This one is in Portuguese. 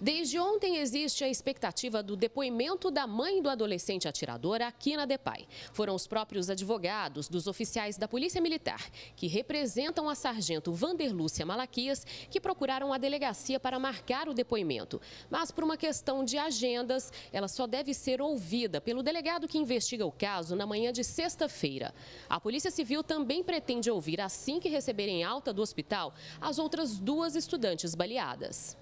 Desde ontem existe a expectativa do depoimento da mãe do adolescente atirador aqui na DEPAI. Foram os próprios advogados dos oficiais da Polícia Militar, que representam a sargento Vanderlúcia Malaquias, que procuraram a delegacia para marcar o depoimento. Mas por uma questão de agendas, ela só deve ser ouvida pelo delegado que investiga o caso na manhã de sexta-feira. A Polícia Civil também pretende ouvir, assim que receberem alta do hospital, as outras duas estudantes baleadas.